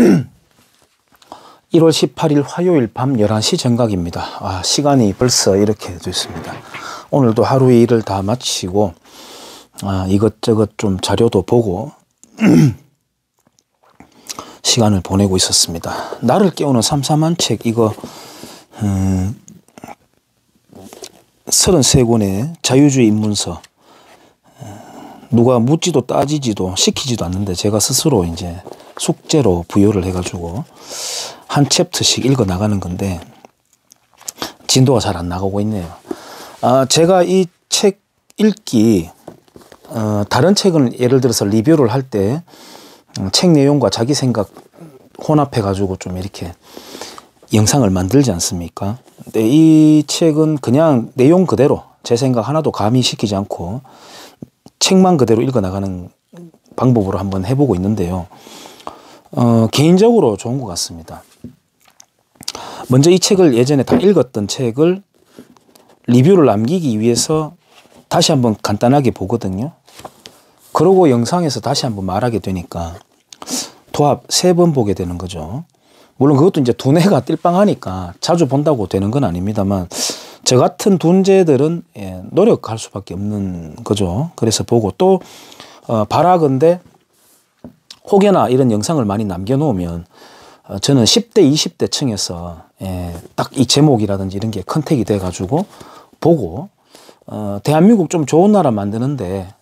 1월 18일 화요일 밤 11시 정각입니다. 아, 시간이 벌써 이렇게 됐습니다. 오늘도 하루 일을 다 마치고 아, 이것저것 좀 자료도 보고 시간을 보내고 있었습니다. 나를 깨우는 삼삼한 책 이거 음, 33권의 자유주의 인문서 음, 누가 묻지도 따지지도 시키지도 않는데 제가 스스로 이제 숙제로 부여를 해가지고 한 챕터씩 읽어 나가는 건데 진도가 잘 안 나가고 있네요. 아, 제가 이 책 읽기 어, 다른 책은 예를 들어서 리뷰를 할 때책 음, 내용과 자기 생각 혼합해 가지고 좀 이렇게 영상을 만들지 않습니까? 근데 이 책은 그냥 내용 그대로 제 생각 하나도 가미시키지 않고 책만 그대로 읽어 나가는 방법으로 한번 해보고 있는데요. 어, 개인적으로 좋은 것 같습니다. 먼저 이 책을 예전에 다 읽었던 책을 리뷰를 남기기 위해서 다시 한번 간단하게 보거든요. 그러고 영상에서 다시 한번 말하게 되니까 도합 세 번 보게 되는 거죠. 물론 그것도 이제 두뇌가 띨빵하니까 자주 본다고 되는 건 아닙니다만 저 같은 둔재들은 예, 노력할 수밖에 없는 거죠. 그래서 보고 또 어, 바라건대 혹여나 이런 영상을 많이 남겨놓으면 어, 저는 10대, 20대 층에서 예, 딱 이 제목이라든지 이런 게 컨택이 돼가지고 보고 어, 대한민국 좀 좋은 나라 만드는데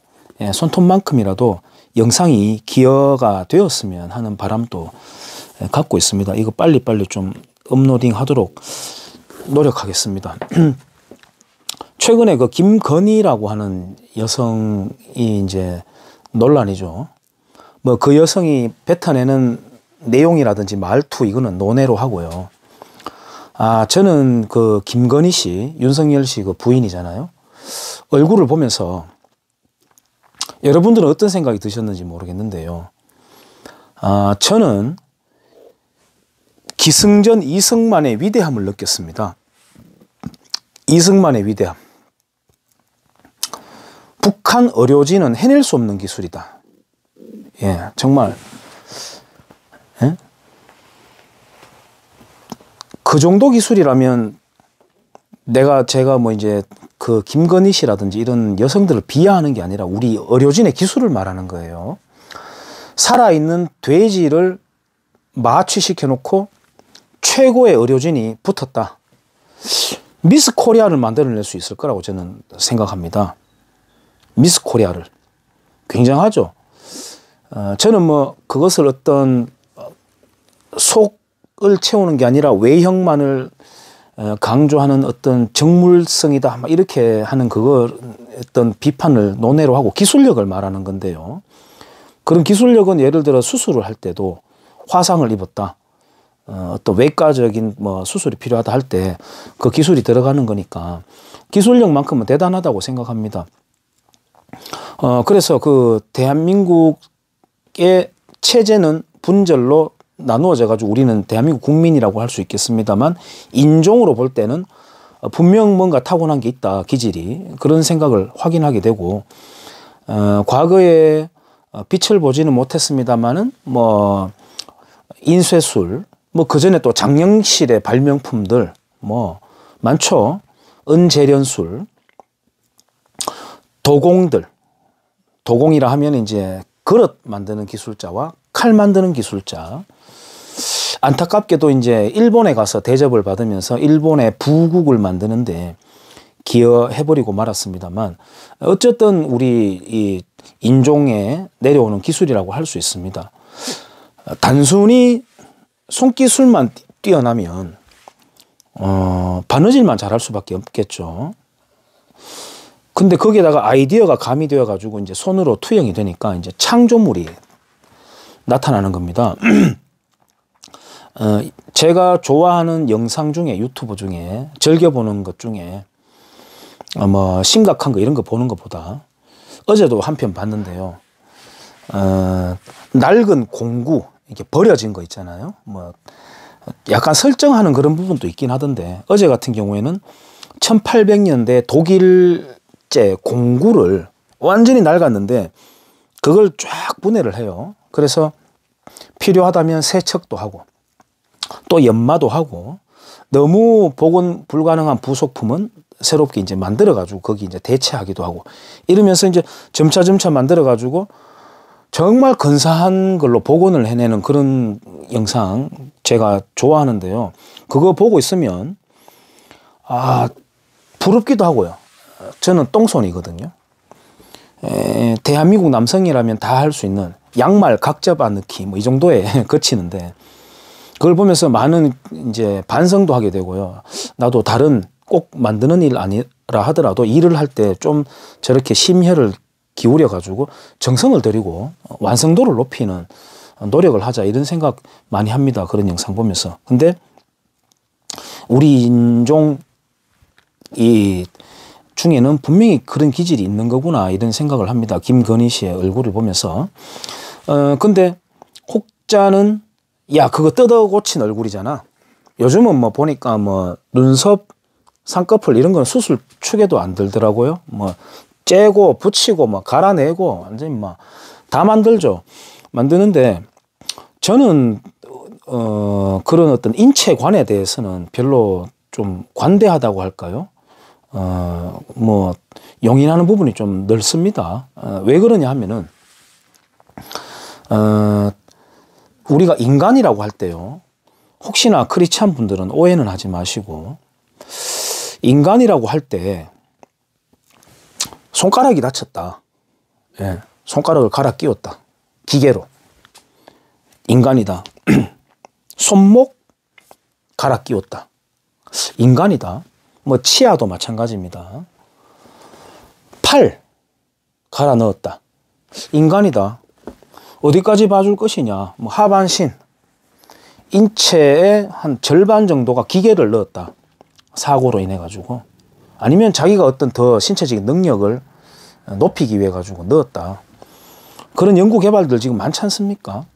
예, 손톱만큼이라도 영상이 기여가 되었으면 하는 바람도 예, 갖고 있습니다. 이거 빨리빨리 좀 업로딩 하도록 노력하겠습니다. 최근에 그 김건희라고 하는 여성이 이제 논란이죠. 뭐그 여성이 뱉어내는 내용이라든지 말투 이거는 논외로 하고요. 아, 저는 그 김건희 씨, 윤석열 씨 그 부인이잖아요. 얼굴을 보면서 여러분들은 어떤 생각이 드셨는지 모르겠는데요. 아, 저는 기승전 이승만의 위대함을 느꼈습니다. 이승만의 위대함. 북한 의료진은 해낼 수 없는 기술이다. 예, 정말 예? 그 정도 기술이라면 내가 제가 뭐 이제 그 김건희 씨라든지 이런 여성들을 비하하는 게 아니라 우리 의료진의 기술을 말하는 거예요. 살아있는 돼지를 마취시켜 놓고 최고의 의료진이 붙었다. 미스 코리아를 만들어낼 수 있을 거라고 저는 생각합니다. 미스 코리아를. 굉장하죠. 어, 저는 뭐 그것을 어떤 속을 채우는 게 아니라 외형만을 어, 강조하는 어떤 정물성이다 이렇게 하는 그거 어떤 비판을 논외로 하고 기술력을 말하는 건데요. 그런 기술력은 예를 들어 수술을 할 때도 화상을 입었다. 어, 어떤 외과적인 뭐 수술이 필요하다 할 때 그 기술이 들어가는 거니까 기술력만큼은 대단하다고 생각합니다. 어, 그래서 그 대한민국 각의 체제는 분절로 나누어져 가지고 우리는 대한민국 국민이라고 할 수 있겠습니다만 인종으로 볼 때는 어, 분명 뭔가 타고난 게 있다 기질이 그런 생각을 확인하게 되고 어, 과거에 어, 빛을 보지는 못했습니다만은 뭐 인쇄술 뭐그 전에 또 장영실의 발명품들 뭐 많죠 은재련술 도공들 도공이라 하면 이제 그릇 만드는 기술자와 칼 만드는 기술자. 안타깝게도 이제 일본에 가서 대접을 받으면서 일본의 부국을 만드는데 기여해버리고 말았습니다만 어쨌든 우리 이 인종에 내려오는 기술이라고 할 수 있습니다. 단순히 손기술만 뛰어나면 어, 바느질만 잘할 수밖에 없겠죠. 근데 거기에다가 아이디어가 가미되어 가지고 이제 손으로 투영이 되니까 이제 창조물이 나타나는 겁니다. 어, 제가 좋아하는 영상 중에 유튜브 중에 즐겨보는 것 중에 어, 뭐 심각한 거 이런 거 보는 것보다 어제도 한 편 봤는데요. 어, 낡은 공구 이게 렇 버려진 거 있잖아요. 뭐 약간 설정하는 그런 부분도 있긴 하던데 어제 같은 경우에는 1800년대 독일 실제 공구를 완전히 낡았는데 그걸 쫙 분해를 해요. 그래서 필요하다면 세척도 하고 또 연마도 하고 너무 복원 불가능한 부속품은 새롭게 이제 만들어 가지고 거기 이제 대체하기도 하고 이러면서 이제 점차 점차 만들어 가지고 정말 근사한 걸로 복원을 해내는 그런 영상 제가 좋아하는데요. 그거 보고 있으면 아 부럽기도 하고요. 저는 똥손이거든요. 에, 대한민국 남성이라면 다 할 수 있는 양말 각접 안 넣기 뭐이 정도에 그치는데 그걸 보면서 많은 이제 반성도 하게 되고요. 나도 다른 꼭 만드는 일 아니라 하더라도 일을 할 때 좀 저렇게 심혈을 기울여 가지고 정성을 들이고 완성도를 높이는 노력을 하자 이런 생각 많이 합니다. 그런 영상 보면서. 근데 우리 인종 이 중에는 분명히 그런 기질이 있는 거구나 이런 생각을 합니다. 김건희 씨의 얼굴을 보면서. 어, 근데 혹자는 야 그거 뜯어 고친 얼굴이잖아. 요즘은 뭐 보니까 뭐 눈썹, 쌍꺼풀 이런 건 수술 축에도 안 들더라고요. 뭐 째고 붙이고 막 뭐 갈아내고 완전히 막다 만들죠. 만드는데 저는 어, 그런 어떤 인체관에 대해서는 별로 좀 관대하다고 할까요? 어, 뭐, 용인하는 부분이 좀 넓습니다. 어, 왜 그러냐 하면은, 어, 우리가 인간이라고 할 때요, 혹시나 크리스찬 분들은 오해는 하지 마시고, 인간이라고 할 때, 손가락이 다쳤다. 예, 손가락을 갈아 끼웠다. 기계로. 인간이다. 손목 갈아 끼웠다. 인간이다. 뭐 치아도 마찬가지입니다. 팔 갈아 넣었다. 인간이다. 어디까지 봐줄 것이냐? 뭐 하반신 인체의 한 절반 정도가 기계를 넣었다. 사고로 인해 가지고 아니면 자기가 어떤 더 신체적인 능력을 높이기 위해 가지고 넣었다. 그런 연구 개발들 지금 많지 않습니까?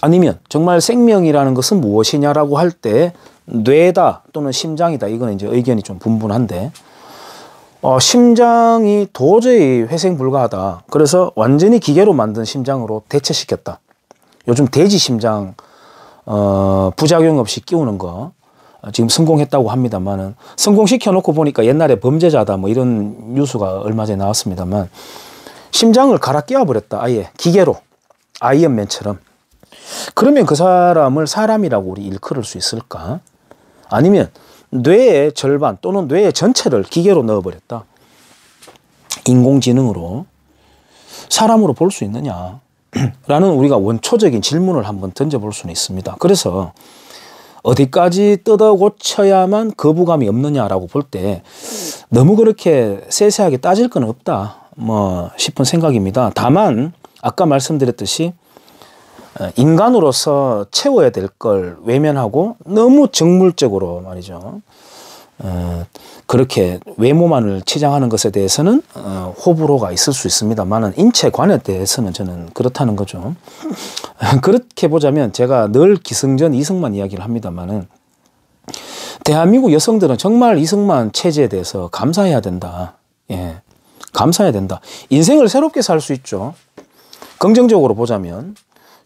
아니면 정말 생명이라는 것은 무엇이냐라고 할때 뇌다 또는 심장이다 이거는 이제 의견이 좀 분분한데 어, 심장이 도저히 회생 불가하다. 그래서 완전히 기계로 만든 심장으로 대체시켰다. 요즘 돼지 심장 어, 부작용 없이 끼우는 거 어, 지금 성공했다고 합니다만은 성공시켜 놓고 보니까 옛날에 범죄자다 뭐 이런 뉴스가 얼마 전에 나왔습니다만 심장을 갈아 끼워 버렸다. 아예 기계로 아이언맨처럼. 그러면 그 사람을 사람이라고 우리 일컬을 수 있을까? 아니면 뇌의 절반 또는 뇌의 전체를 기계로 넣어버렸다. 인공지능으로 사람으로 볼 수 있느냐? 라는 우리가 원초적인 질문을 한번 던져볼 수는 있습니다. 그래서 어디까지 뜯어 고쳐야만 거부감이 없느냐라고 볼 때 너무 그렇게 세세하게 따질 건 없다. 뭐 싶은 생각입니다. 다만 아까 말씀드렸듯이 어, 인간으로서 채워야 될 걸 외면하고 너무 정물적으로 말이죠. 어, 그렇게 외모만을 치장하는 것에 대해서는 어, 호불호가 있을 수있습니다만 인체관에 대해서는 저는 그렇다는 거죠. 그렇게 보자면 제가 늘 기승전 이승만 이야기를 합니다만 대한민국 여성들은 정말 이승만 체제에 대해서 감사해야 된다. 예, 감사해야 된다. 인생을 새롭게 살 수 있죠. 긍정적으로 보자면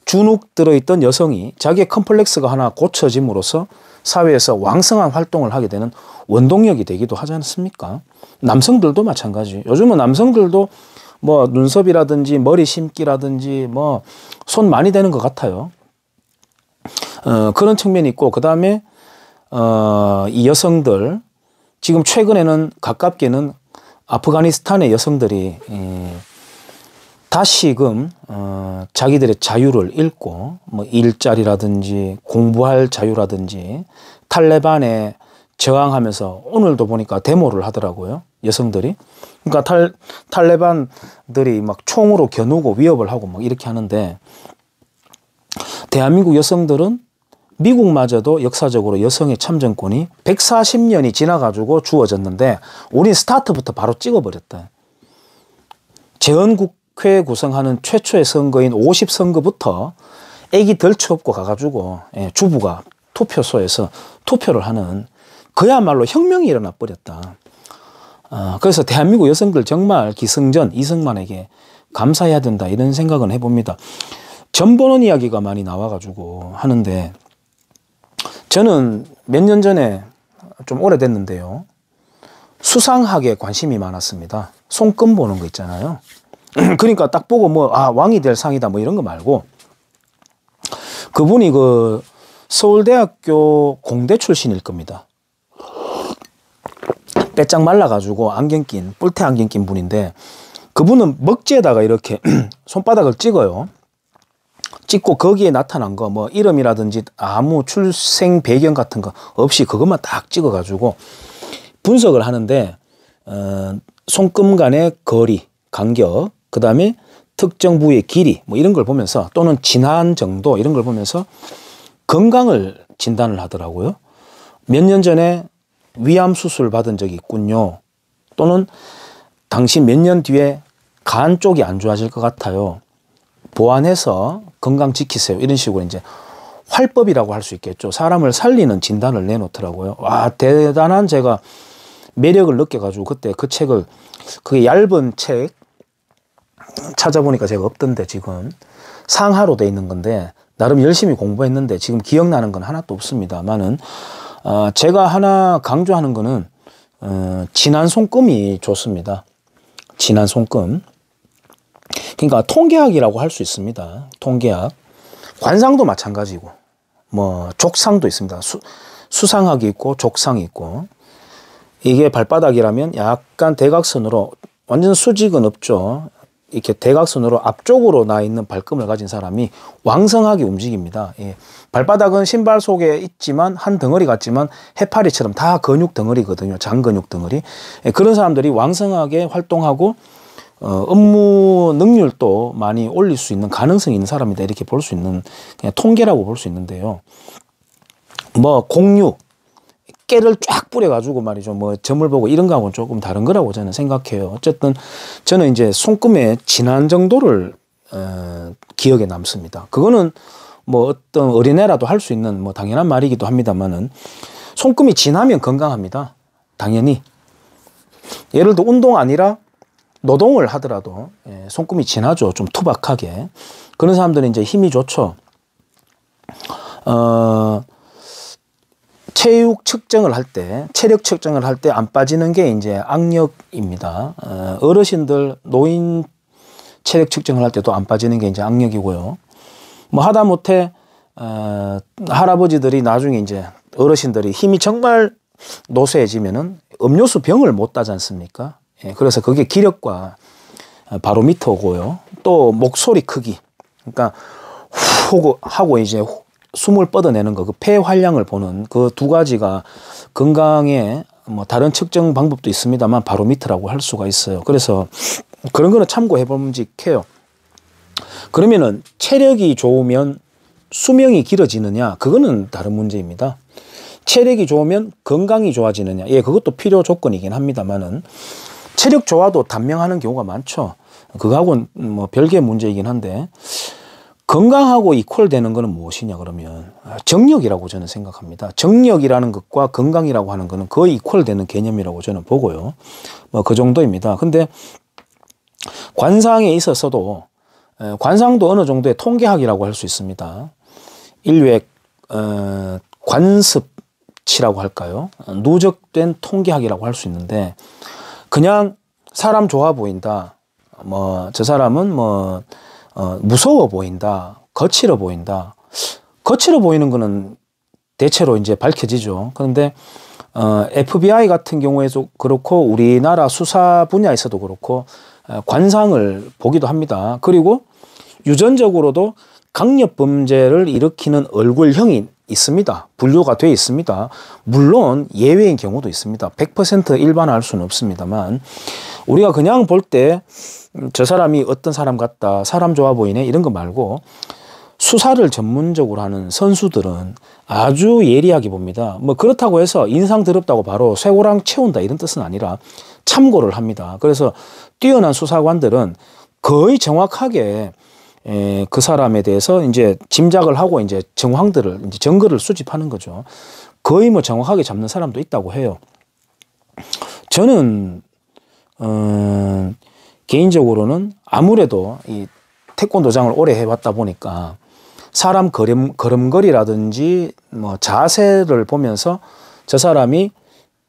주눅 들어있던 여성이 자기의 컴플렉스가 하나 고쳐짐으로써 사회에서 왕성한 활동을 하게 되는 원동력이 되기도 하지 않습니까? 남성들도 마찬가지. 요즘은 남성들도 뭐 눈썹이라든지 머리 심기라든지 뭐 손 많이 되는 것 같아요. 어, 그런 측면이 있고 그 다음에 어, 이 여성들 지금 최근에는 가깝게는 아프가니스탄의 여성들이 음, 다시금 어, 자기들의 자유를 잃고 뭐 일자리라든지 공부할 자유라든지 탈레반에 저항하면서 오늘도 보니까 데모를 하더라고요. 여성들이. 그러니까 탈, 탈레반들이 막 총으로 겨누고 위협을 하고 막 뭐 이렇게 하는데 대한민국 여성들은 미국마저도 역사적으로 여성의 참정권이 140년이 지나가지고 주어졌는데 우린 스타트부터 바로 찍어버렸다. 재헌국 국회 구성하는 최초의 선거인 50선거부터 애기 덜치 업고 가가지고 예, 주부가 투표소에서 투표를 하는 그야말로 혁명이 일어나 버렸다. 어, 그래서 대한민국 여성들 정말 기승전 이승만에게 감사해야 된다 이런 생각은 해봅니다. 전보는 이야기가 많이 나와가지고 하는데 저는 몇 년 전에 좀 오래됐는데요. 수상하게 관심이 많았습니다. 손금 보는 거 있잖아요. 그러니까 딱 보고 뭐, 아, 왕이 될 상이다 뭐 이런 거 말고 그분이 그 서울대학교 공대 출신일 겁니다. 빼짝 말라가지고 안경 낀, 뿔테 안경 낀 분인데 그분은 먹지에다가 이렇게 손바닥을 찍어요. 찍고 거기에 나타난 거 뭐 이름이라든지 아무 출생 배경 같은 거 없이 그것만 딱 찍어가지고 분석을 하는데 어, 손금 간의 거리, 간격, 그 다음에 특정 부위의 길이 뭐 이런 걸 보면서 또는 진한 정도 이런 걸 보면서 건강을 진단을 하더라고요. 몇 년 전에 위암 수술 받은 적이 있군요. 또는 당시몇년 뒤에 간 쪽이 안 좋아질 것 같아요. 보완해서 건강 지키세요. 이런 식으로 이제 활법이라고 할 수 있겠죠. 사람을 살리는 진단을 내놓더라고요. 와, 대단한 제가 매력을 느껴가지고 그때 그 책을, 그게 얇은 책, 찾아보니까 제가 없던데 지금 상하로 돼 있는 건데 나름 열심히 공부했는데 지금 기억나는 건 하나도 없습니다만은 어, 제가 하나 강조하는 거는 어, 진한 손금이 좋습니다. 진한 손금. 그러니까 통계학이라고 할 수 있습니다. 통계학. 관상도 마찬가지고 뭐 족상도 있습니다. 수, 수상학이 있고 족상이 있고 이게 발바닥이라면 약간 대각선으로 완전 수직은 없죠. 이렇게 대각선으로 앞쪽으로 나 있는 발금을 가진 사람이 왕성하게 움직입니다. 예. 발바닥은 신발 속에 있지만 한 덩어리 같지만 해파리처럼 다 근육 덩어리거든요. 장근육 덩어리. 예. 그런 사람들이 왕성하게 활동하고 어, 업무 능률도 많이 올릴 수 있는 가능성이 있는 사람이다 이렇게 볼 수 있는 그냥 통계라고 볼 수 있는데요. 뭐 공유, 깨를 쫙 뿌려가지고 말이죠. 뭐 점을 보고 이런 거하고는 조금 다른 거라고 저는 생각해요. 어쨌든 저는 이제 손금에 진한 정도를 어, 기억에 남습니다. 그거는 뭐 어떤 어린애라도 할 수 있는 뭐 당연한 말이기도 합니다만은 손금이 진하면 건강합니다. 당연히. 예를 들어 운동 아니라 노동을 하더라도 예, 손금이 진하죠. 좀 투박하게. 그런 사람들은 이제 힘이 좋죠. 어, 체육 측정을 할 때, 체력 측정을 할 때 안 빠지는 게 이제 악력입니다. 어, 어르신들, 노인 체력 측정을 할 때도 안 빠지는 게 이제 악력이고요. 뭐 하다 못해, 어, 할아버지들이 나중에 이제 어르신들이 힘이 정말 노쇠해지면은 음료수 병을 못 따지 않습니까? 예, 그래서 그게 기력과 어, 바로 미터고요. 또 목소리 크기. 그러니까 후 하고 이제 후 숨을 뻗어내는 거, 그 폐활량을 보는 그 두 가지가 건강에 뭐 다른 측정 방법도 있습니다만 바로미터라고 할 수가 있어요. 그래서 그런 거는 참고해 봄직해요 그러면은 체력이 좋으면 수명이 길어지느냐? 그거는 다른 문제입니다. 체력이 좋으면 건강이 좋아지느냐? 예, 그것도 필요 조건이긴 합니다만은 체력 좋아도 단명하는 경우가 많죠. 그거하고는 뭐 별개의 문제이긴 한데 건강하고 이퀄 되는 것은 무엇이냐 그러면 아, 정력이라고 저는 생각합니다. 정력이라는 것과 건강이라고 하는 것은 거의 이퀄 되는 개념이라고 저는 보고요. 뭐 그 정도입니다. 근데 관상에 있어서도 관상도 어느 정도의 통계학이라고 할 수 있습니다. 인류의 어, 관습치라고 할까요? 누적된 통계학이라고 할 수 있는데 그냥 사람 좋아 보인다. 뭐 저 사람은 뭐 어, 무서워 보인다, 거칠어 보인다. 거칠어 보이는 거는 대체로 이제 밝혀지죠. 그런데 어, FBI 같은 경우에도 그렇고 우리나라 수사 분야에서도 그렇고 어, 관상을 보기도 합니다. 그리고 유전적으로도 강력 범죄를 일으키는 얼굴형이 있습니다. 분류가 되어 있습니다. 물론 예외인 경우도 있습니다. 100% 일반화할 수는 없습니다만 우리가 그냥 볼때 저 사람이 어떤 사람 같다, 사람 좋아 보이네 이런 거 말고 수사를 전문적으로 하는 선수들은 아주 예리하게 봅니다. 뭐 그렇다고 해서 인상 더럽다고 바로 쇠고랑 채운다 이런 뜻은 아니라 참고를 합니다. 그래서 뛰어난 수사관들은 거의 정확하게 에, 그 사람에 대해서 이제 짐작을 하고 이제 정황들을 이제 증거를 수집하는 거죠. 거의 뭐 정확하게 잡는 사람도 있다고 해요. 저는 음, 개인적으로는 아무래도 이 태권도장을 오래 해왔다 보니까 사람 걸음, 걸음걸이라든지 뭐 자세를 보면서 저 사람이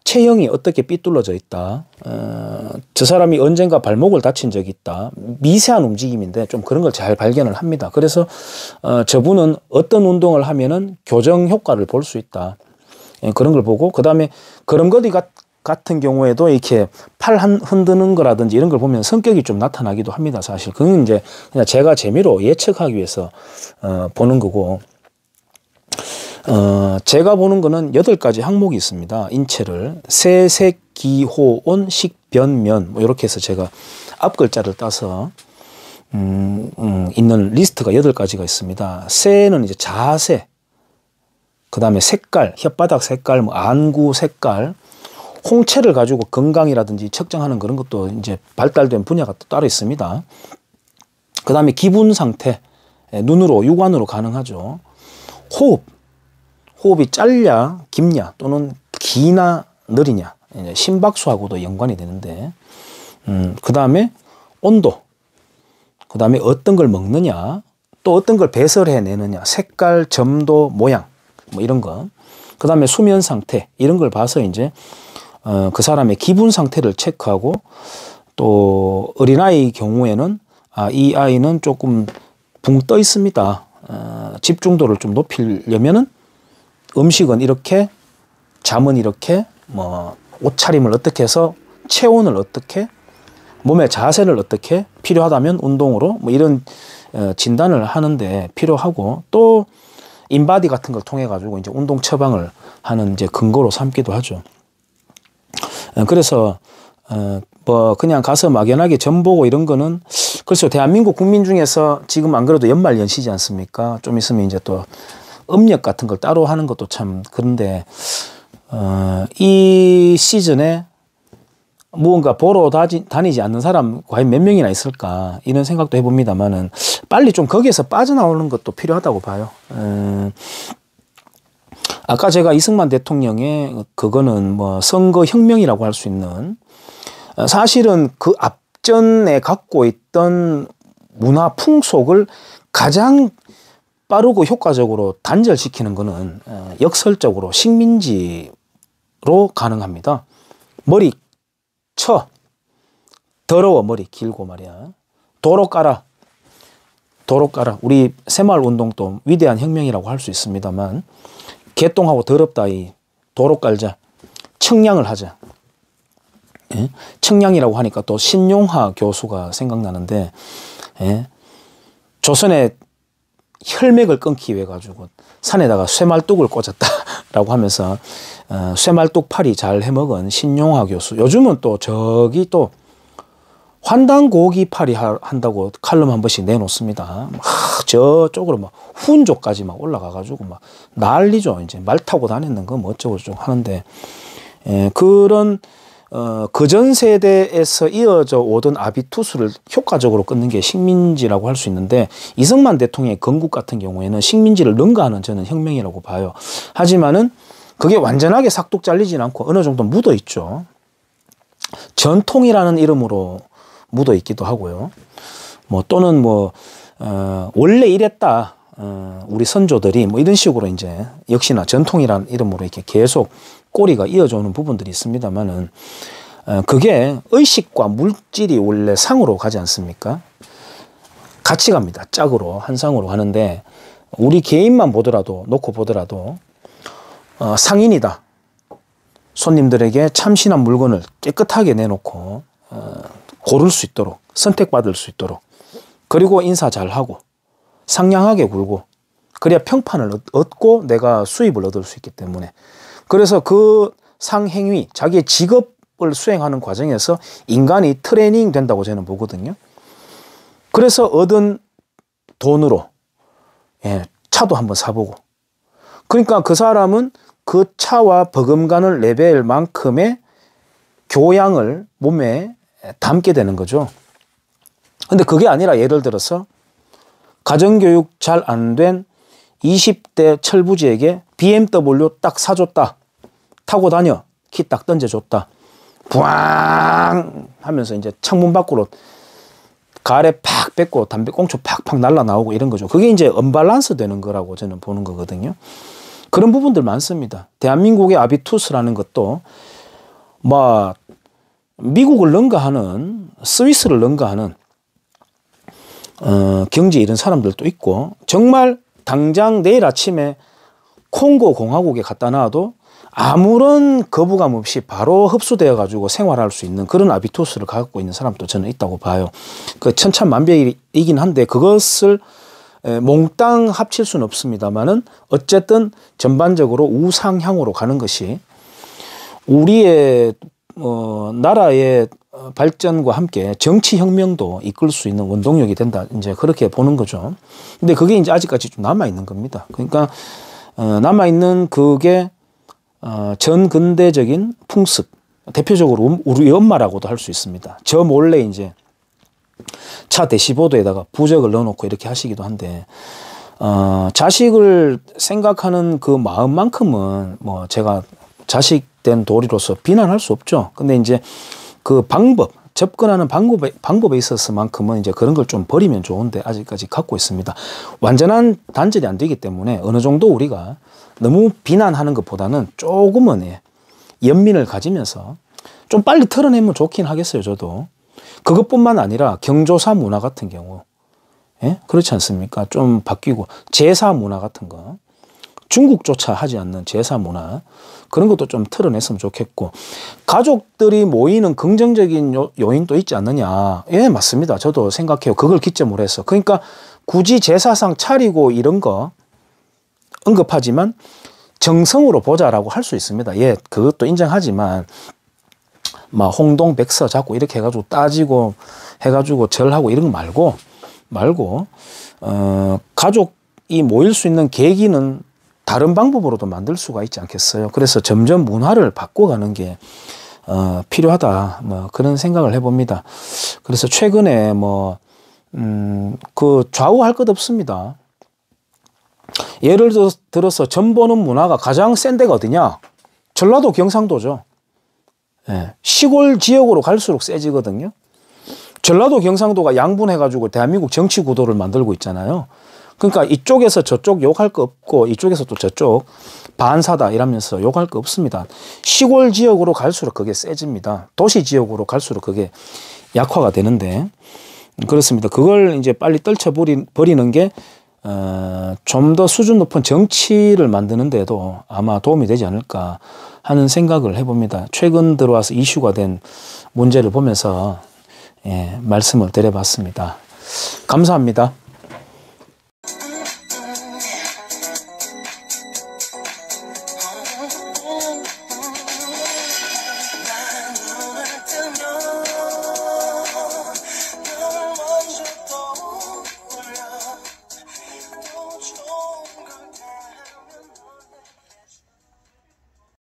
체형이 어떻게 삐뚤어져 있다. 어, 저 사람이 언젠가 발목을 다친 적이 있다. 미세한 움직임인데 좀 그런 걸 잘 발견을 합니다. 그래서 어, 저분은 어떤 운동을 하면은 교정 효과를 볼 수 있다. 예, 그런 걸 보고 그다음에 걸음걸이가 같은 경우에도 이렇게 팔 한 흔드는 거라든지 이런 걸 보면 성격이 좀 나타나기도 합니다. 사실 그건 이제 그냥 제가 재미로 예측하기 위해서 어, 보는 거고 어, 제가 보는 거는 여덟 가지 항목이 있습니다. 인체를 세색 기호온 식변면 뭐 이렇게 해서 제가 앞 글자를 따서 음, 음, 있는 리스트가 여덟 가지가 있습니다. 세는 이제 자세, 그 다음에 색깔, 혓바닥 색깔, 뭐 안구 색깔, 홍채를 가지고 건강이라든지 측정하는 그런 것도 이제 발달된 분야가 또 따로 있습니다. 그 다음에 기분 상태, 예, 눈으로, 육안으로 가능하죠. 호흡, 호흡이 짧냐, 깊냐, 또는 기나 느리냐, 예, 심박수하고도 연관이 되는데, 음, 그 다음에 온도, 그 다음에 어떤 걸 먹느냐, 또 어떤 걸 배설해내느냐, 색깔, 점도, 모양, 뭐 이런 거. 그 다음에 수면 상태, 이런 걸 봐서 이제 어, 그 사람의 기분 상태를 체크하고 또 어린아이 경우에는 아, 이 아이는 조금 붕 떠 있습니다. 어, 집중도를 좀 높이려면은 음식은 이렇게 잠은 이렇게 뭐 옷차림을 어떻게 해서 체온을 어떻게 몸의 자세를 어떻게 필요하다면 운동으로 뭐 이런 어, 진단을 하는데 필요하고 또 인바디 같은 걸 통해 가지고 이제 운동 처방을 하는 이제 근거로 삼기도 하죠. 어, 그래서 어, 뭐 그냥 가서 막연하게 전보고 이런 거는 글쎄요 대한민국 국민 중에서 지금 안 그래도 연말 연시지 않습니까? 좀 있으면 이제 또 음력 같은 걸 따로 하는 것도 참 그런데 어, 이 시즌에 무언가 보러 다지, 다니지 않는 사람 과연 몇 명이나 있을까 이런 생각도 해봅니다만은 빨리 좀 거기에서 빠져나오는 것도 필요하다고 봐요. 음, 아까 제가 이승만 대통령의 그거는 뭐 선거 혁명이라고 할 수 있는 어, 사실은 그 앞전에 갖고 있던 문화 풍속을 가장 빠르고 효과적으로 단절시키는 것은 어, 역설적으로 식민지로 가능합니다. 머리 쳐. 더러워 머리 길고 말이야. 도로 깔아. 도로 깔아. 우리 새마을 운동도 위대한 혁명이라고 할 수 있습니다만 개똥하고 더럽다 이 도로 깔자 청량을 하자 예? 청량이라고 하니까 또 신용하 교수가 생각나는데 예? 조선의 혈맥을 끊기 위해 가지고 산에다가 쇠말뚝을 꽂았다라고 하면서 어, 쇠말뚝 파리 잘 해먹은 신용하 교수 요즘은 또 저기 또 환단고기 팔이 한다고 칼럼 한 번씩 내놓습니다. 막 저쪽으로 막 훈조까지 막 올라가가지고 막 난리죠. 이제 말 타고 다니는 거뭐 어쩌고 저쩌고 하는데 예, 그런 어, 그전 세대에서 이어져 오던 아비투스를 효과적으로 끊는 게 식민지라고 할 수 있는데 이승만 대통령의 건국 같은 경우에는 식민지를 능가하는 저는 혁명이라고 봐요. 하지만은 그게 완전하게 삭둑 잘리진 않고 어느 정도 묻어 있죠. 전통이라는 이름으로 묻어 있기도 하고요. 뭐 또는 뭐 어, 원래 이랬다. 어, 우리 선조들이 뭐 이런 식으로 이제 역시나 전통이란 이름으로 이렇게 계속 꼬리가 이어져 오는 부분들이 있습니다만은 어, 그게 의식과 물질이 원래 상으로 가지 않습니까? 같이 갑니다. 짝으로 한 상으로 가는데 우리 개인만 보더라도 놓고 보더라도 어, 상인이다. 손님들에게 참신한 물건을 깨끗하게 내놓고 어, 고를 수 있도록 선택받을 수 있도록 그리고 인사 잘하고 상냥하게 굴고 그래야 평판을 얻고 내가 수입을 얻을 수 있기 때문에 그래서 그 상행위 자기의 직업을 수행하는 과정에서 인간이 트레이닝 된다고 저는 보거든요. 그래서 얻은 돈으로 예, 차도 한번 사보고 그러니까 그 사람은 그 차와 버금가는 레벨만큼의 교양을 몸에 담게 되는 거죠. 근데 그게 아니라 예를 들어서 가정교육 잘 안 된 20대 철부지에게 BMW 딱 사줬다. 타고 다녀. 키 딱 던져줬다. 부앙 하면서 이제 창문 밖으로 가래 팍 뱉고 담배 꽁초 팍팍 날라 나오고 이런 거죠. 그게 이제 언밸런스 되는 거라고 저는 보는 거거든요. 그런 부분들 많습니다. 대한민국의 아비투스라는 것도 뭐 미국을 능가하는 스위스를 능가하는 어, 경제 이런 사람들도 있고 정말 당장 내일 아침에 콩고 공화국에 갖다 놔도 아무런 거부감 없이 바로 흡수되어 가지고 생활할 수 있는 그런 아비투스를 갖고 있는 사람도 저는 있다고 봐요. 그 천차만별이긴 한데 그것을 몽땅 합칠 수는 없습니다만은 어쨌든 전반적으로 우상향으로 가는 것이 우리의 어, 나라의 발전과 함께 정치 혁명도 이끌 수 있는 원동력이 된다. 이제 그렇게 보는 거죠. 근데 그게 이제 아직까지 좀 남아 있는 겁니다. 그러니까 어, 남아 있는 그게 어, 전근대적인 풍습. 대표적으로 우리 엄마라고도 할 수 있습니다. 저 몰래 이제 차 대시보드에다가 부적을 넣어놓고 이렇게 하시기도 한데 어, 자식을 생각하는 그 마음만큼은 뭐 제가 자식 된 도리로서 비난할 수 없죠. 근데 이제 그 방법, 접근하는 방법에, 방법에 있어서만큼은 이제 그런 걸 좀 버리면 좋은데 아직까지 갖고 있습니다. 완전한 단절이 안 되기 때문에 어느 정도 우리가 너무 비난하는 것보다는 조금은 예, 연민을 가지면서 좀 빨리 털어내면 좋긴 하겠어요, 저도. 그것뿐만 아니라 경조사 문화 같은 경우. 예? 그렇지 않습니까? 좀 바뀌고. 제사 문화 같은 거. 중국조차 하지 않는 제사 문화. 그런 것도 좀 틀어냈으면 좋겠고 가족들이 모이는 긍정적인 요, 요인도 있지 않느냐 예 맞습니다 저도 생각해요 그걸 기점으로 해서 그러니까 굳이 제사상 차리고 이런 거 언급하지만 정성으로 보자라고 할 수 있습니다 예 그것도 인정하지만 막 홍동 백서 잡고 이렇게 해가지고 따지고 해가지고 절하고 이런 거 말고 말고 어, 가족이 모일 수 있는 계기는 다른 방법으로도 만들 수가 있지 않겠어요. 그래서 점점 문화를 바꿔가는 게 어, 필요하다. 뭐 그런 생각을 해봅니다. 그래서 최근에 뭐, 음, 그 좌우할 것 없습니다. 예를 들어서 점 보는 문화가 가장 센 데가 어디냐? 전라도 경상도죠. 예. 시골 지역으로 갈수록 세지거든요. 전라도 경상도가 양분해가지고 대한민국 정치 구도를 만들고 있잖아요. 그러니까 이쪽에서 저쪽 욕할 거 없고 이쪽에서 또 저쪽 반사다 이러면서 욕할 거 없습니다. 시골 지역으로 갈수록 그게 세집니다. 도시 지역으로 갈수록 그게 약화가 되는데 그렇습니다. 그걸 이제 빨리 떨쳐버리는 게 어, 좀 더 수준 높은 정치를 만드는 데도 아마 도움이 되지 않을까 하는 생각을 해봅니다. 최근 들어와서 이슈가 된 문제를 보면서 예, 말씀을 드려봤습니다. 감사합니다.